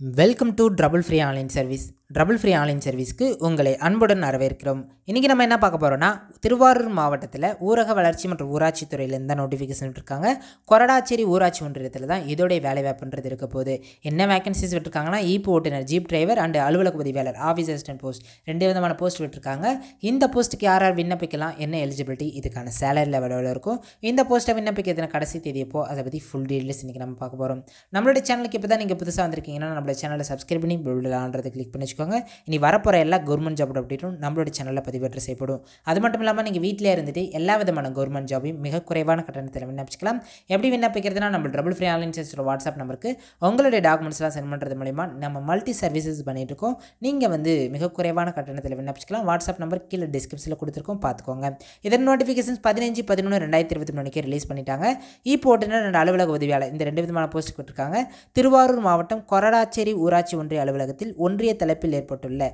Welcome to Trouble Free Online Service. Trouble free online சர்வீஸ்க்கு உங்களை அன்புடன் வரவேற்கிறோம் இன்றைக்கி நம்ம என்ன பார்க்க போகிறோம்னா திருவாரூர் மாவட்டத்தில் ஊரக வளர்ச்சி மற்றும் ஊராட்சி துறையிலேருந்து தான் நோட்டிஃபிகேஷன் விட்டுருக்காங்க கொரடாச்சேரி ஊராட்சி ஒன்றியத்தில் தான் இதோடைய வேலைவாய்ப்புன்றது இருக்க போது என்ன வேகன்சிஸ் விட்டுருக்காங்கன்னா ஈப்பு ஓட்டுநர் ஜீப் டிரைவர் அண்டு அலுவலக உதவியாளர் ஆஃபீஸ் அசிஸ்டன்ட் போஸ்ட் ரெண்டு விதமான போஸ்ட் விட்டுருக்காங்க இந்த போஸ்ட்டுக்கு யார் யார் விண்ணப்பிக்கலாம் என்ன எலிஜிபிலிட்டி இதுக்கான சேலரி லெவலில் இருக்கும் இந்த போஸ்ட்டை விண்ணப்பிக்கிறதுனா கடைசி தேதி எப்போ அதை பற்றி ஃபுல் டீட்டெயில்ஸ் இன்றைக்கி நம்ம பார்க்க போகிறோம் நம்மளோட சேனலுக்கு இப்போ தான் நீங்கள் புதுசாக வந்திருக்கீங்கன்னா நம்மளோட சேனலை சப்ஸ்கிரைப் பண்ணி பில்டான்றது கிளிக் பண்ணி வச்சுக்கோங்க இனி வரப்போகிற எல்லா கவர்மெண்ட் ஜாப் அப்படின்றும் நம்மளோட சேனலில் பதிவேற்ற செய்யப்படும் அது மட்டும் இல்லாமல் நீங்கள் வீட்டிலே இருந்துட்டு எல்லா விதமான கவர்மெண்ட் ஜாபையும் மிக குறைவான கட்டணத்தில் விண்ணப்பிச்சிக்கலாம் எப்படி விண்ணப்பிக்கிறதுனா நம்ம டபுள் ஃப்ரீ ஆன்லைன் சர்வீஸோட வாட்ஸ்அப் நம்பருக்கு உங்களுடைய டாக்குமெண்ட்ஸ்லாம் சென்ட் பண்ணுறது மூலிமா நம்ம மல்டி சர்வீசஸ் பண்ணிகிட்டு இருக்கோம் நீங்கள் வந்து மிக குறைவான கட்டணத்தில் விண்ணப்பிச்சிக்கலாம் வாட்ஸ்அப் நம்பர் கீழே டிஸ்கிரிப்ஷனில் கொடுத்துருக்கோம் பார்த்துக்கோங்க இதன் நோட்டிஃபிகேஷன்ஸ் பதினஞ்சு பதினொன்று ரெண்டாயிரத்தி இருபத்தி மூணுக்கே ரிலீஸ் பண்ணிட்டாங்க இப்போ ரெண்டு அலுவலக உதவியாளர் இந்த ரெண்டு விதமான போஸ்ட் கொடுத்துருக்காங்க திருவாரூர் மாவட்டம் கொரடாச்சேரி ஊராட்சி ஒன்றிய அலுவலகத்தில் ஒன்றிய தலைப்பில் இழப்பில் ஏற்பட்டுள்ள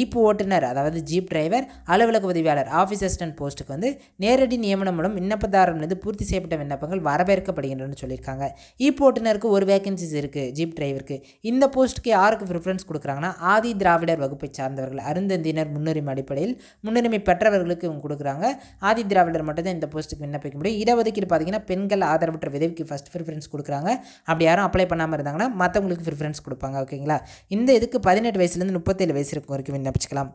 ஈப்பு ஓட்டுநர் அதாவது ஜீப் டிரைவர் அலுவலக உதவியாளர் ஆஃபீஸ் அசிஸ்டன்ட் போஸ்ட்டுக்கு வந்து நேரடி நியமனம் மூலம் இருந்து பூர்த்தி செய்யப்பட்ட விண்ணப்பங்கள் வரவேற்கப்படுகின்றன சொல்லியிருக்காங்க ஈப்பு ஓட்டுநருக்கு ஒரு வேகன்சிஸ் இருக்குது ஜீப் டிரைவருக்கு இந்த போஸ்ட்டுக்கு யாருக்கு ப்ரிஃபரன்ஸ் கொடுக்குறாங்கன்னா ஆதி திராவிடர் வகுப்பை சார்ந்தவர்கள் அருந்தந்தினர் முன்னுரிமை அடிப்படையில் முன்னுரிமை பெற்றவர்களுக்கு இவங்க கொடுக்குறாங்க ஆதி திராவிடர் மட்டும்தான் இந்த போஸ்ட்டுக்கு விண்ணப்பிக்க முடியும் இடஒதுக்கீடு பார்த்தீங்கன்னா பெண்கள் ஆதரவற்ற விதவிக்கு ஃபஸ்ட் ப்ரிஃபரன்ஸ் கொடுக்குறாங்க அப்படி யாரும் அப்ளை பண்ணாமல் இருந்தாங்கன்னா மற்றவங்களுக்கு ப்ரிஃபரன்ஸ் கொடுப்பாங்க ஓகேங்களா இந்த இதுக்கு பதினெட்டு வயசுலேருந்து முப்பத்தேழு வயசு இருக்கும் வரைக்கும் விண்ணப்பிச்சுக்கலாம்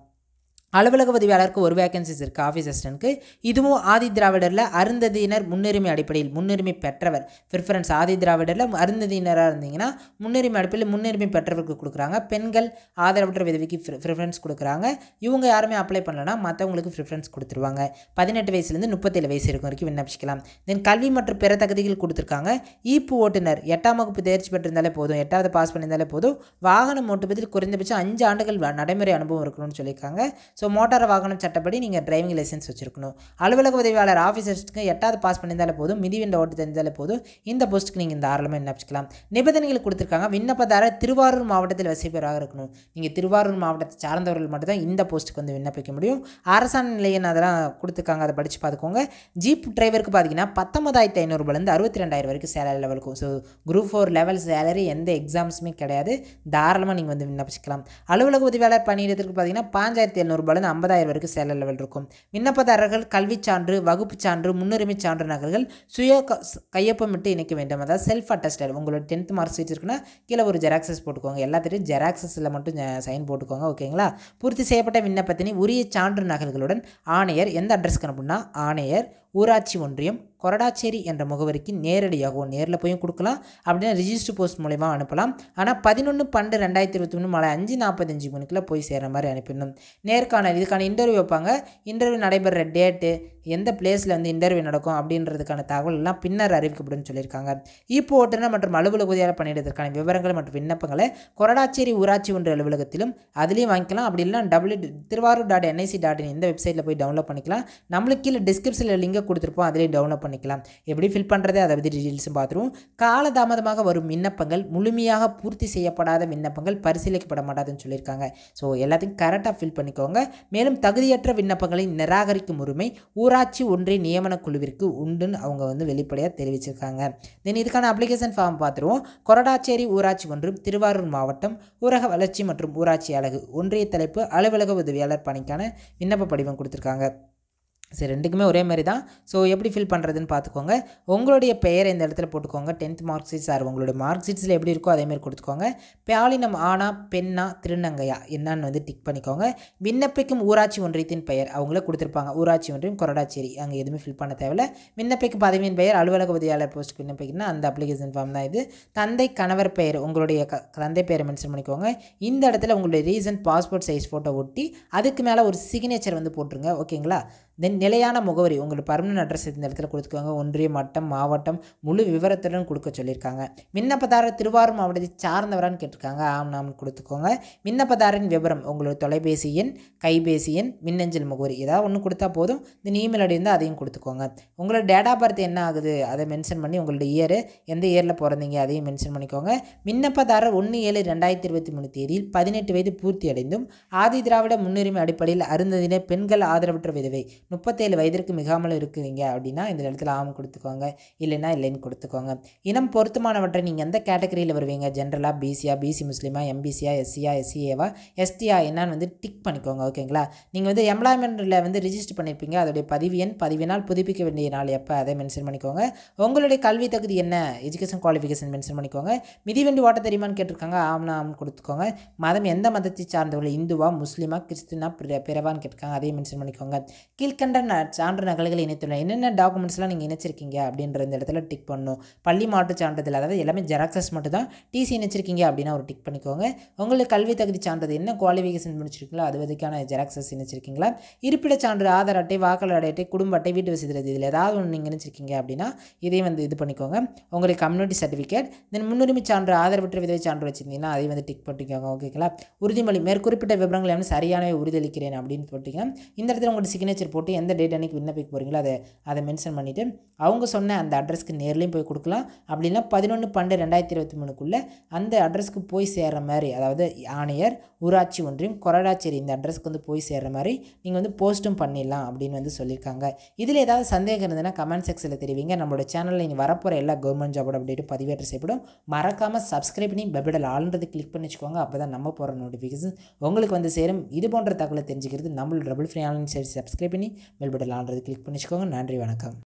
அலுவலக உதவியாளருக்கு ஒரு வேகன்சிஸ் இருக்குது ஆஃபீஸ் அசிஸ்டன்ட்க்கு இதுவும் ஆதி திராவிடரில் அருந்ததியினர் முன்னுரிமை அடிப்படையில் முன்னுரிமை பெற்றவர் ப்ரிஃபரன்ஸ் ஆதி திராவிடரில் அருந்ததியினராக இருந்தீங்கன்னா முன்னுரிமை அடிப்படையில் முன்னுரிமை பெற்றவருக்கு கொடுக்குறாங்க பெண்கள் ஆதரவற்ற விதவிக்கு ப்ரிஃபரன்ஸ் கொடுக்குறாங்க இவங்க யாருமே அப்ளை பண்ணலன்னா மற்றவங்களுக்கு ப்ரிஃபரன்ஸ் கொடுத்துருவாங்க பதினெட்டு வயசுலேருந்து முப்பத்தேழு வயசு இருக்கும் வரைக்கும் விண்ணப்பிக்கலாம் தென் கல்வி மற்றும் பிற தகுதிகள் கொடுத்துருக்காங்க ஈப்பு ஓட்டுநர் எட்டாம் வகுப்பு தேர்ச்சி பெற்றிருந்தாலே போதும் எட்டாவது பாஸ் பண்ணியிருந்தாலே போதும் வாகனம் ஓட்டுவதில் குறைந்தபட்சம் அஞ்சு ஆண்டுகள் நடைமுறை அனுபவம் இருக்கணும்னு சொல்லியிருக்காங்க ஸோ மோட்டார் வாகனம் சட்டப்படி நீங்கள் டிரைவிங் லைசன்ஸ் வச்சுருக்கணும் அலுவலக உதவியாளர் ஆஃபீஸர்ஸ்க்கு எட்டாவது பாஸ் பண்ணியிருந்தாலே போதும் மிதிவிண்ட ஓட்டு தெரிஞ்சாலே போதும் இந்த போஸ்ட்டுக்கு நீங்கள் தாராளமாக விண்ணப்பிச்சிக்கலாம் நிபந்தனைகள் கொடுத்துருக்காங்க விண்ணப்பதாரர் திருவாரூர் மாவட்டத்தில் வசிப்பவராக இருக்கணும் நீங்கள் திருவாரூர் மாவட்டத்தை சார்ந்தவர்கள் மட்டும்தான் இந்த போஸ்ட்டுக்கு வந்து விண்ணப்பிக்க முடியும் அரசாங்க நிலையம் அதெல்லாம் கொடுத்துருக்காங்க அதை படித்து பார்த்துக்கோங்க ஜீப் டிரைவருக்கு பார்த்தீங்கன்னா பத்தொன்பதாயிரத்தி ஐநூறுபாலேருந்து அறுபத்தி ரெண்டாயிரம் வரைக்கும் சேலரி லெவலுக்கும் so group four level salary எந்த எக்ஸாம்ஸுமே கிடையாது தாராளமாக நீங்கள் வந்து விண்ணப்பிச்சிக்கலாம் அலுவலக உதவியாளர் பணியிடத்திற்கு பார்த்தீங்கன்னா பாஞ்சாயிரத்து எழுநூறு ரூபாயிலிருந்து ஐம்பதாயிரம் வரைக்கும் சேல லெவல் இருக்கும் விண்ணப்பதாரர்கள் கல்வி சான்று வகுப்பு சான்று முன்னுரிமை சான்று நகர்கள் சுய கையொப்பமிட்டு இணைக்க வேண்டும் அதாவது செல்ஃப் அட்டஸ்டட் உங்களோட டென்த் மார்க் சீட் இருக்குன்னா கீழே ஒரு ஜெராக்சஸ் போட்டுக்கோங்க எல்லாத்திலையும் ஜெராக்ஸஸில் மட்டும் சைன் போட்டுக்கோங்க ஓகேங்களா பூர்த்தி செய்யப்பட்ட விண்ணப்பத்தினை உரிய சான்று நகர்களுடன் ஆணையர் எந்த அட்ரஸ்க்கு அனுப்புனா ஆணையர் ஊராட்சி ஒன்றியம் கொரடாச்சேரி என்ற முகவரிக்கு நேரடியாகவும் நேரில் போய் கொடுக்கலாம் அப்படின்னா ரிஜிஸ்டர் போஸ்ட் மூலயமா அனுப்பலாம் ஆனால் பதினொன்று பன்னெண்டு ரெண்டாயிரத்தி இருபத்தி மூணு மலை அஞ்சு நாற்பத்தஞ்சு மணிக்குள்ளே போய் சேர்கிற மாதிரி அனுப்பிடணும் நேர்காணல் இதுக்கான இன்டர்வியூ வைப்பாங்க இன்டர்வியூ நடைபெற டேட்டு எந்த பிளேஸில் வந்து இன்டர்வியூ நடக்கும் அப்படின்றதுக்கான தகவலெல்லாம் பின்னர் அறிவிக்கப்படும் சொல்லியிருக்காங்க இப்போ ஓட்டுநர் மற்றும் அலுவலக உதவியாளர் பணியிடத்திற்கான விவரங்கள் மற்றும் விண்ணப்பங்களை கொரடாச்சேரி ஊராட்சி ஒன்றிய அலுவலகத்திலும் அதுலேயும் வாங்கிக்கலாம் அப்படி இல்லைனா W Tiruvarur dot NIC dot in இந்த வெப்சைட்டில் போய் டவுன்லோட் பண்ணிக்கலாம் நம்மளுக்கு கீழே டிஸ்கிரிப்ஷனில் லிங்க் எங்கே கொடுத்துருப்போம் அதிலே டவுன்லோட் பண்ணிக்கலாம் எப்படி ஃபில் பண்ணுறது அதை பற்றி டீட்டெயில்ஸும் பார்த்துருவோம் காலதாமதமாக வரும் விண்ணப்பங்கள் முழுமையாக பூர்த்தி செய்யப்படாத விண்ணப்பங்கள் பரிசீலிக்கப்பட மாட்டாதுன்னு சொல்லியிருக்காங்க ஸோ எல்லாத்தையும் கரெக்டாக ஃபில் பண்ணிக்கோங்க மேலும் தகுதியற்ற விண்ணப்பங்களை நிராகரிக்கும் உரிமை ஊராட்சி ஒன்றிய நியமன குழுவிற்கு உண்டுன்னு அவங்க வந்து வெளிப்படையாக தெரிவிச்சிருக்காங்க தென் இதுக்கான அப்ளிகேஷன் ஃபார்ம் பார்த்துருவோம் கொரடாச்சேரி ஊராட்சி ஒன்றும் திருவாரூர் மாவட்டம் ஊரக வளர்ச்சி மற்றும் ஊராட்சி அழகு ஒன்றிய தலைப்பு அலுவலக உதவியாளர் பணிக்கான விண்ணப்ப படிவம் கொடுத்துருக்காங்க சரி ரெண்டுக்குமே ஒரே மாதிரி தான் ஸோ எப்படி ஃபில் பண்ணுறதுன்னு பார்த்துக்கோங்க உங்களுடைய பெயரை இந்த இடத்துல போட்டுக்கோங்க டென்த் மார்க் ஷீட் சார் உங்களுடைய மார்க் ஷீட்ஸில் எப்படி இருக்கோ அதேமாதிரி கொடுத்துக்கோங்க பாலினம் ஆனா பெண்ணா திருநங்கையா என்னன்னு வந்து டிக் பண்ணிக்கோங்க விண்ணப்பிக்கும் ஊராட்சி ஒன்றியத்தின் பெயர் அவங்கள கொடுத்துருப்பாங்க ஊராட்சி ஒன்றியம் கொரடாச்சேரி அங்கே எதுவுமே ஃபில் பண்ண தேவையில்ல விண்ணப்பிக்கும் பதவியின் பெயர் அலுவலக உதவியாளர் போஸ்ட்டுக்கு விண்ணப்பிக்கணும் அந்த அப்ளிகேஷன் ஃபார்ம் தான் இது தந்தை கணவர் பெயர் உங்களுடைய க தந்தை பெயரை மென்ஷன் பண்ணிக்கோங்க இந்த இடத்துல உங்களுடைய ரீசன்ட் பாஸ்போர்ட் சைஸ் ஃபோட்டோ ஒட்டி அதுக்கு மேலே ஒரு சிக்னேச்சர் வந்து போட்டுருங்க ஓகேங்களா தென் நிலையான முகவரி உங்களுக்கு பர்மனன்ட் அட்ரஸ் இந்த இடத்துல கொடுத்துக்கோங்க ஒன்றிய மட்டம் மாவட்டம் முழு விவரத்துடன் கொடுக்க சொல்லியிருக்காங்க விண்ணப்பதாரர் திருவாரூர் மாவட்டத்தை சார்ந்தவரான்னு கேட்டிருக்காங்க ஆம் நாம் கொடுத்துக்கோங்க விண்ணப்பதாரின் விவரம் உங்களோட தொலைபேசி எண் கைபேசி எண் மின்னஞ்சல் முகவரி ஏதாவது ஒன்று கொடுத்தா போதும் இந்த இமெயில் அடைந்தால் இருந்தால் அதையும் கொடுத்துக்கோங்க உங்களோட டேட் ஆஃப் பர்த் என்ன ஆகுது அதை மென்ஷன் பண்ணி உங்களோட இயர் எந்த இயரில் பிறந்தீங்க அதையும் மென்ஷன் பண்ணிக்கோங்க விண்ணப்பதாரர் ஒன்று ஏழு ரெண்டாயிரத்தி இருபத்தி மூணு தேதியில் பதினெட்டு வயது பூர்த்தி அடைந்தும் ஆதி திராவிட முன்னுரிமை அடிப்படையில் அருந்ததினை பெண்கள் ஆதரவற்ற விதவை முப்பத்தேழு வயதிற்கு மிகாமல் இருக்கிறீங்க அப்படின்னா இந்த இடத்துல ஆம் கொடுத்துக்கோங்க இல்லைன்னா இல்லைன்னு கொடுத்துக்கோங்க இனம் பொருத்தமானவற்றை நீங்கள் எந்த கேட்டகரியில் வருவீங்க ஜென்ரலாக பிசியா பிசி முஸ்லீமா எம்பிசியா எஸ்சியா எஸ்சிஏவா எஸ்டியா என்னன்னு வந்து டிக் பண்ணிக்கோங்க ஓகேங்களா நீங்கள் வந்து எம்ப்ளாய்மெண்ட்டில் வந்து ரிஜிஸ்டர் பண்ணியிருப்பீங்க அதோடைய பதிவு எண் பதிவினால் புதுப்பிக்க வேண்டிய நாள் எப்போ அதை மென்ஷன் பண்ணிக்கோங்க உங்களுடைய கல்வி தகுதி என்ன எஜுகேஷன் குவாலிஃபிகேஷன் மென்ஷன் பண்ணிக்கோங்க மிதிவண்டி ஓட்ட தெரியுமான்னு கேட்டிருக்காங்க ஆம்னா ஆம் கொடுத்துக்கோங்க மதம் எந்த மதத்தை சார்ந்தவர்கள் இந்துவா முஸ்லீமா கிறிஸ்துனா பிறவான்னு கேட்டிருக்காங்க அதையும் மென்ஷன் பண்ணிக்கோங்க கீழ் கீழ்கண்ட சான்று நகல்களை இணைத்துள்ள என்னென்ன டாக்குமெண்ட்ஸ்லாம் நீங்கள் இணைச்சிருக்கீங்க அப்படின்ற இந்த இடத்துல டிக் பண்ணணும் பள்ளி மாற்று சான்றிதழ் அதாவது எல்லாமே ஜெராக்ஸஸ் மட்டும் தான் டிசி இணைச்சிருக்கீங்க அப்படின்னா ஒரு டிக் பண்ணிக்கோங்க உங்களுக்கு கல்வி தகுதி சான்றிதழ் என்ன குவாலிஃபிகேஷன் முடிச்சிருக்கீங்களோ அது அதுக்கான ஜெராக்ஸஸ் இணைச்சிருக்கீங்களா இருப்பிட சான்று ஆதார் அட்டை வாக்காளர் அட்டை குடும்ப அட்டை வீட்டு வசதி இதில் ஏதாவது ஒன்று நீங்கள் இணைச்சிருக்கீங்க அப்படின்னா இதையும் வந்து இது பண்ணிக்கோங்க உங்களுக்கு கம்யூனிட்டி சர்டிஃபிகேட் தென் முன்னுரிமை சான்று பெற்ற விதவை சான்று வச்சிருந்தீங்கன்னா அதையும் வந்து டிக் பண்ணிக்கோங்க ஓகேங்களா உறுதிமொழி மேற்குறிப்பிட்ட விவரங்கள் சரியானவை உறுதியளிக்கிறேன் அப்படின்னு போட்டிங்கன்னா இந்த இடத்துல உங்களுக்கு சிக்னேச்சர் போட்டு போட்டு எந்த டேட் அன்றைக்கி விண்ணப்பிக்க போகிறீங்களோ அதை அதை மென்ஷன் பண்ணிவிட்டு அவங்க சொன்ன அந்த அட்ரஸ்க்கு நேர்லேயும் போய் கொடுக்கலாம் அப்படின்னா பதினொன்று பன்னெண்டு ரெண்டாயிரத்தி இருபத்தி மூணுக்குள்ளே அந்த அட்ரஸ்க்கு போய் சேர்கிற மாதிரி அதாவது ஆணையர் ஊராட்சி ஒன்றியம் கொரடாச்சேரி இந்த அட்ரஸ்க்கு வந்து போய் சேர்கிற மாதிரி நீங்கள் வந்து போஸ்ட்டும் பண்ணிடலாம் அப்படின்னு வந்து சொல்லியிருக்காங்க இதில் ஏதாவது சந்தேகம் இருந்ததுன்னா கமெண்ட் செக்ஷனில் தெரிவிங்க நம்மளோட சேனலில் நீங்கள் வரப்போகிற எல்லா கவர்மெண்ட் ஜாபோட அப்டேட்டும் பதிவேற்ற செய்யப்படும் மறக்காமல் சப்ஸ்கிரைப் பண்ணி பெபிடல் ஆளுன்றது கிளிக் பண்ணி வச்சுக்கோங்க அப்போ தான் நம்ம போகிற நோட்டிஃபிகேஷன் உங்களுக்கு வந்து சேரும் இது போன்ற தகவலை தெரிஞ்சுக்கிறது நம்மளோட டபுள் ஃப்ரீ ஆன்லைன் சரி சப்ஸ்கிரைப் பண்ணி பெல் ஆன்றது கிளிக் பண்ணிச்சுக்கோங்க நன்றி வணக்கம்